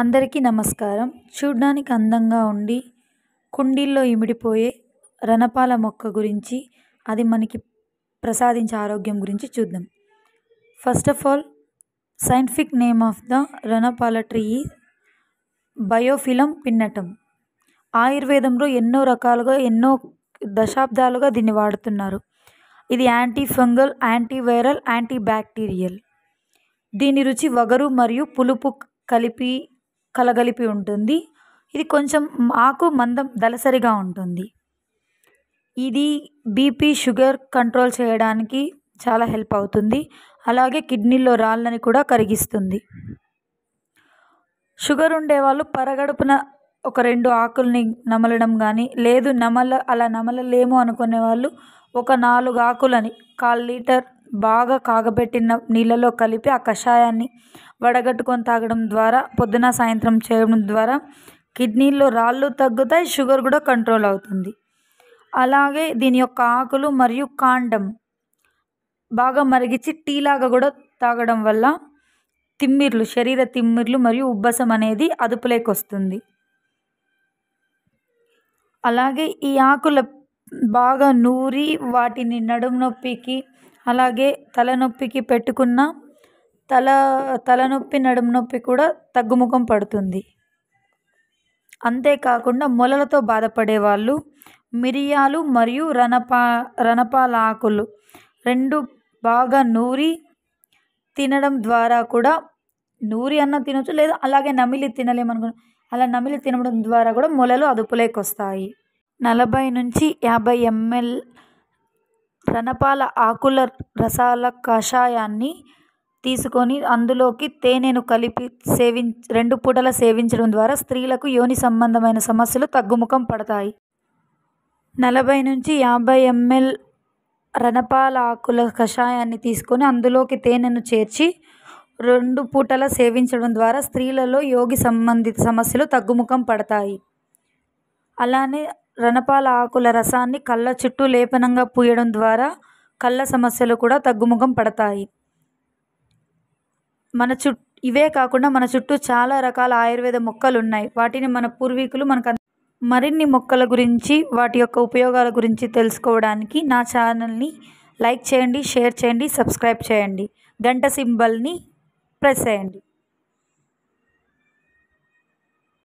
అందరికీ నమస్కారం చూడ్డానికి అందంగా ఉండి కుండీల్లో ఇమిడిపోయే రణపాల మొక్క గురించి అది మనకి ప్రసాదించే ఆరోగ్యం గురించి చూద్దాం first of all scientific name of the Ranapala tree Bryophyllum pinnatum ఆయుర్వేదంలో ఎన్నో రకాలుగా ఎన్నో దశాబ్దాలుగా దీన్ని వాడుతున్నారు ఇది anti fungal antiviral anti bacterial దీని రుచి వగరు మరియు పులుపు కలిపి కలగలిపి ఉంటుంది ఇది కొంచెం ఆకు మందం దళసరిగా ఉంటుంది ఇది బీపీ షుగర్ కంట్రోల్ చేయడానికి చాలా హెల్ప్ అవుతుంది అలాగే కిడ్నీలో రాళ్ళని కూడా కరిగిస్తుంది షుగర్ ఉండేవాళ్ళు పరగడుపున ఒక రెండు ఆకుల్ని నమలడం కానీ లేదు నమల అలా నమలలేము అనుకునే వాళ్ళు ఒక నాలుగు ఆకులని కాల్ లీటర్ బాగా కాగబెట్టిన నీళ్ళలో కలిపి ఆ కషాయాన్ని వడగట్టుకొని తాగడం ద్వారా పొద్దున సాయంత్రం చేయడం ద్వారా కిడ్నీలో రాళ్ళు తగ్గుతాయి షుగర్ కూడా కంట్రోల్ అవుతుంది అలాగే దీని యొక్క ఆకులు మరియు కాండం బాగా మరిగించి టీలాగా కూడా తాగడం వల్ల తిమ్మిర్లు శరీర తిమ్మిర్లు మరియు ఉబ్బసం అనేది అదుపులోకి వస్తుంది అలాగే ఈ ఆకుల బాగా నూరి వాటిని నడుము నొప్పికి అలాగే తలనొప్పికి పెట్టుకున్న తల తలనొప్పి నడుము నొప్పి కూడా తగ్గుముఖం పడుతుంది అంతేకాకుండా మొలలతో బాధపడే వాళ్ళు మిరియాలు మరియు రణపా రణపాల ఆకులు రెండు బాగా నూరి తినడం ద్వారా కూడా నూరి అన్న తినచ్చు లేదా అలాగే నమిలి తినలేమనుకో అలా నమిలి తినడం ద్వారా కూడా మొలలు అదుపులోకి వస్తాయి నలభై నుంచి యాభై ఎంఎల్ రణపాల ఆకుల రసాల కషాయాన్ని తీసుకొని అందులోకి తేనెను కలిపి సేవించ రెండు పూటల సేవించడం ద్వారా స్త్రీలకు యోని సంబంధమైన సమస్యలు తగ్గుముఖం పడతాయి నలభై నుంచి యాభై ఎంఎల్ రణపాల ఆకుల కషాయాన్ని తీసుకొని అందులోకి తేనెను చేర్చి రెండు పూటల సేవించడం ద్వారా స్త్రీలలో యోగి సంబంధిత సమస్యలు తగ్గుముఖం పడతాయి అలానే రణపాల ఆకుల రసాన్ని కళ్ళ చుట్టూ లేపనంగా పూయడం ద్వారా కళ్ళ సమస్యలు కూడా తగ్గుముఖం పడతాయి మన చుట్ ఇవే కాకుండా మన చుట్టూ చాలా రకాల ఆయుర్వేద మొక్కలు ఉన్నాయి వాటిని మన పూర్వీకులు మనకు మరిన్ని మొక్కల గురించి వాటి యొక్క ఉపయోగాల గురించి తెలుసుకోవడానికి నా ఛానల్ని లైక్ చేయండి షేర్ చేయండి సబ్స్క్రైబ్ చేయండి గంట సింబల్ని ప్రెస్ చేయండి